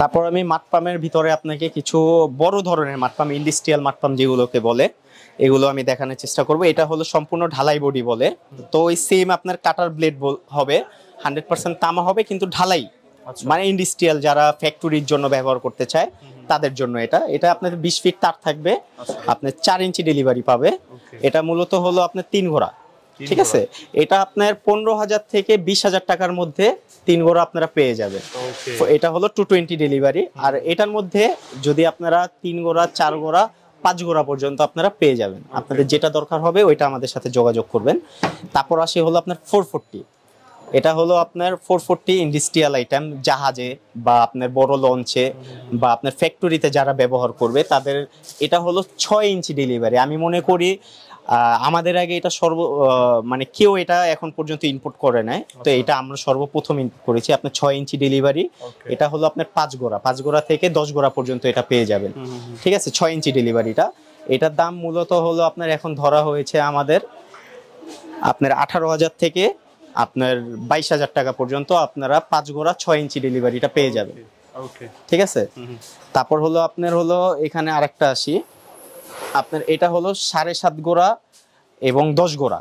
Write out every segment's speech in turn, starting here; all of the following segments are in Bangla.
তারপর আমি মাটপামের ভিতরে আপনাকে কিছু বড় ধরনের মাটপাম ইন্ডাস্ট্রিয়াল মাটপাম যেগুলোকে বলে এগুলো আমি দেখানোর চেষ্টা করব এটা হলো সম্পূর্ণ ঢালাই বডি বলে তো ওই সেম আপনার কাটার ব্লেড হবে হান্ড্রেড পার্সেন্ট তামা হবে কিন্তু ঢালাই আচ্ছা। মানে ইন্ডাস্ট্রিয়াল যারা ফ্যাক্টরির জন্য ব্যবহার করতে চায় তাদের জন্য এটা এটা আপনার বিশ ফিট তার থাকবে আচ্ছা। আপনার চার ইঞ্চি ডেলিভারি পাবে এটা মূলত হলো আপনার তিন ঘোড়া ঠিক আছে এটা আপনার পনেরো হাজার থেকে বিশ হাজার টাকার মধ্যে তিন গোড়া আপনারা পেয়ে যাবেন এটা হলো টু টোয়েন্টি ডেলিভারি আর এটার মধ্যে যদি আপনারা তিন গোড়া চার গোড়া পাঁচ গোড়া পর্যন্ত আপনারা পেয়ে যাবেন আপনাদের যেটা দরকার হবে ওইটা আমাদের সাথে যোগাযোগ করবেন তারপর আসে হলো আপনার ফোর ফোরটি এটা হলো আপনার ফোর ফোরটি ইন্ডাস্ট্রিয়াল আইটেম জাহাজে বা আপনার বড় লঞ্চে বা আপনার ফ্যাক্টরিতে যারা ব্যবহার করবে তাদের এটা হলো ছয় ইঞ্চি ডেলিভারি আমি মনে করি আমাদের আগে এটা সর্ব মানে কেউ এটা এখন পর্যন্ত ইনপুট করে নাই তো আচ্ছা। এটা আমরা সর্বপ্রথম ইনপুট করেছি আপনার ছয় ইঞ্চি ডেলিভারি এটা হলো আপনার পাঁচ গোড়া পাঁচ গোড়া থেকে দশ গোড়া পর্যন্ত এটা পেয়ে যাবেন ঠিক আছে ছয় ইঞ্চি ডেলিভারিটা এটার দাম মূলত হলো আপনার এখন ধরা হয়েছে আমাদের আপনার আঠারো হাজার থেকে আপনার বাইশ হাজার টাকা পর্যন্ত আপনারা পাঁচ গোড়া ছয় ইঞ্চি ডেলিভারিটা পেয়ে যাবেন ঠিক আছে তারপর হলো আপনার হলো এখানে আরেকটা আসি আপনার এটা হলো সাড়ে সাত গোড়া এবং দশ গোড়া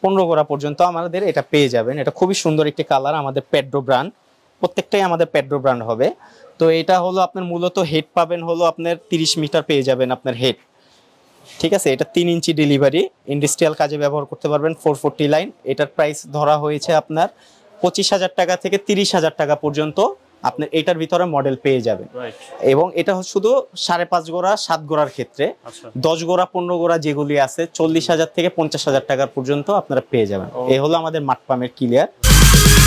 পনেরো গোড়া পর্যন্ত আমাদের এটা পেয়ে যাবেন এটা খুবই সুন্দর একটি কালার আমাদের প্যাড্রো ব্র্যান্ড প্রত্যেকটাই আমাদের প্যাড্রো ব্র্যান্ড হবে তো এটা হলো আপনার মূলত হেড পাবেন হলো আপনার তিরিশ মিটার পেয়ে যাবেন আপনার হেড ঠিক আছে এটা তিন ইঞ্চি ডেলিভারি ইন্ডাস্ট্রিয়াল কাজে ব্যবহার করতে পারবেন ফোর লাইন এটার প্রাইস ধরা হয়েছে আপনার পঁচিশ হাজার টাকা থেকে তিরিশ হাজার টাকা পর্যন্ত আপনি এটার ভিতরে মডেল পেয়ে যাবেন এবং এটা শুধু সাড়ে পাঁচ গোড়া সাত গোড়ার ক্ষেত্রে আচ্ছা। দশ গোড়া পনেরো গোড়া যেগুলি আছে চল্লিশ হাজার থেকে পঞ্চাশ হাজার টাকার পর্যন্ত আপনারা পেয়ে যাবেন এ হলো আমাদের মাটপামের ক্লিয়ার